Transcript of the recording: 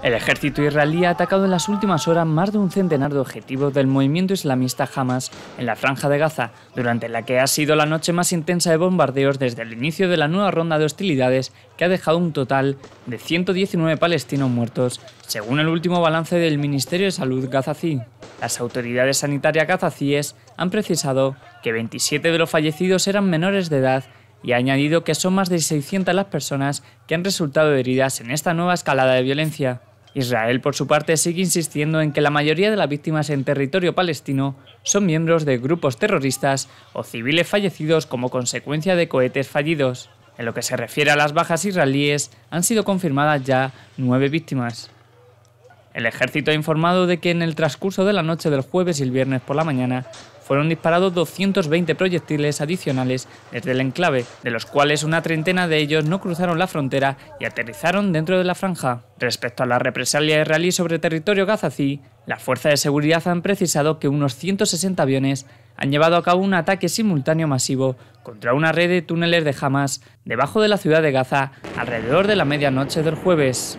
El ejército israelí ha atacado en las últimas horas más de un centenar de objetivos del movimiento islamista Hamas en la franja de Gaza, durante la que ha sido la noche más intensa de bombardeos desde el inicio de la nueva ronda de hostilidades que ha dejado un total de 119 palestinos muertos, según el último balance del Ministerio de Salud gazací. Las autoridades sanitarias gazacíes han precisado que 27 de los fallecidos eran menores de edad y ha añadido que son más de 600 las personas que han resultado heridas en esta nueva escalada de violencia. Israel, por su parte, sigue insistiendo en que la mayoría de las víctimas en territorio palestino son miembros de grupos terroristas o civiles fallecidos como consecuencia de cohetes fallidos. En lo que se refiere a las bajas israelíes, han sido confirmadas ya nueve víctimas. El ejército ha informado de que en el transcurso de la noche del jueves y el viernes por la mañana fueron disparados 220 proyectiles adicionales desde el enclave, de los cuales una treintena de ellos no cruzaron la frontera y aterrizaron dentro de la franja. Respecto a la represalia israelí sobre territorio gazací, las fuerzas de seguridad han precisado que unos 160 aviones han llevado a cabo un ataque simultáneo masivo contra una red de túneles de Hamas debajo de la ciudad de Gaza alrededor de la medianoche del jueves.